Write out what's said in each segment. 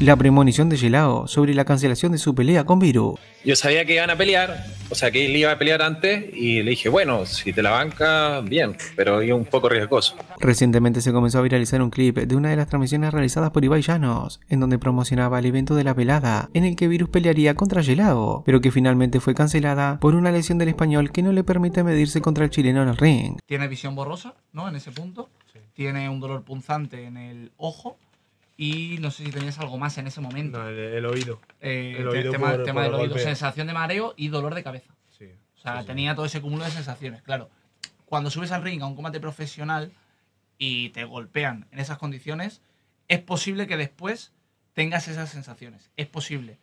la premonición de Gelao sobre la cancelación de su pelea con Viru. Yo sabía que iban a pelear, o sea, que él iba a pelear antes y le dije, bueno, si te la banca, bien, pero es un poco riesgoso. Recientemente se comenzó a viralizar un clip de una de las transmisiones realizadas por Ibai Llanos, en donde promocionaba el evento de la pelada, en el que Virus pelearía contra Gelao, pero que finalmente fue cancelada por una lesión del español que no le permite medirse contra el chileno en el ring. ¿Tiene visión borrosa, no? En ese punto. Tiene un dolor punzante en el ojo y no sé si tenías algo más en ese momento. No, el, oído. Eh, el tema, del oído. Sensación de mareo y dolor de cabeza. Sí. O sea, tenía todo ese cúmulo de sensaciones. Claro, cuando subes al ring a un combate profesional y te golpean en esas condiciones, es posible que después tengas esas sensaciones. Es posible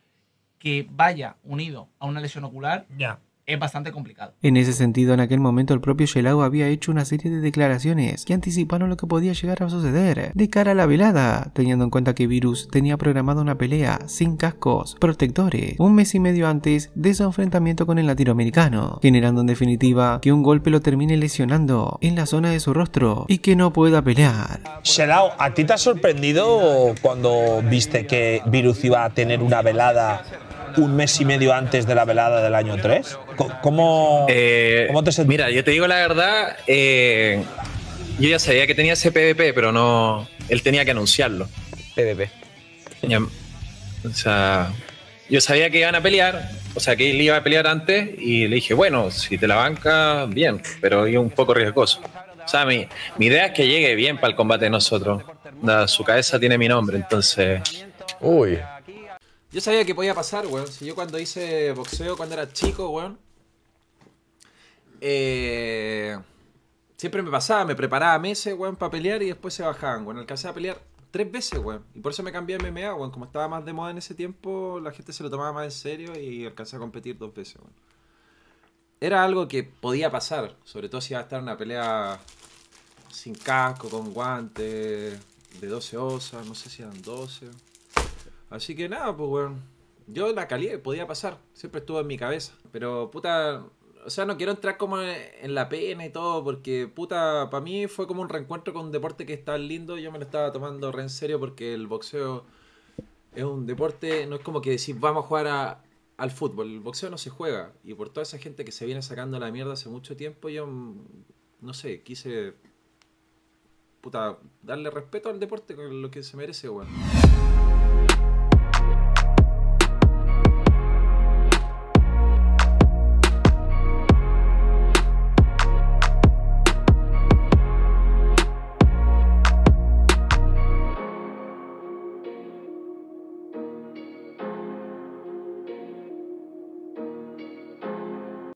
que vaya unido a una lesión ocular. Ya es bastante complicado. En ese sentido, en aquel momento el propio Shelao había hecho una serie de declaraciones que anticiparon lo que podía llegar a suceder de cara a la velada, teniendo en cuenta que Virus tenía programada una pelea sin cascos, protectores, un mes y medio antes de su enfrentamiento con el latinoamericano, generando en definitiva que un golpe lo termine lesionando en la zona de su rostro y que no pueda pelear. Shelao, ¿a ti te ha sorprendido cuando viste que Virus iba a tener una velada un mes y medio antes de la velada del año 3? ¿Cómo, eh, ¿cómo te Mira, yo te digo la verdad, eh, yo ya sabía que tenía ese PvP, pero no. Él tenía que anunciarlo. PvP. o sea, yo sabía que iban a pelear, o sea, que él iba a pelear antes y le dije, bueno, si te la banca, bien, pero es un poco riesgoso. O mi, idea es que llegue bien para el combate de nosotros. su cabeza tiene mi nombre, entonces. Uy. Yo sabía que podía pasar, weón. Si yo cuando hice boxeo, cuando era chico, weón. Eh, siempre me pasaba, me preparaba meses, weón, para pelear y después se bajaban, weón. Alcancé a pelear tres veces, weón. Y por eso me cambié de MMA, weón. Como estaba más de moda en ese tiempo, la gente se lo tomaba más en serio y alcancé a competir dos veces, weón. Era algo que podía pasar, sobre todo si iba a estar una pelea sin casco, con guantes, de 12 osas, no sé si eran 12. Así que nada, pues weón. Bueno, yo la calié, podía pasar. Siempre estuvo en mi cabeza. Pero puta, o sea, no quiero entrar como en la pena y todo, porque puta, para mí fue como un reencuentro con un deporte que está lindo. Yo me lo estaba tomando re en serio porque el boxeo es un deporte, no es como que decir vamos a jugar al fútbol. El boxeo no se juega. Y por toda esa gente que se viene sacando la mierda hace mucho tiempo, yo no sé, quise puta, darle respeto al deporte con lo que se merece, weón. Bueno.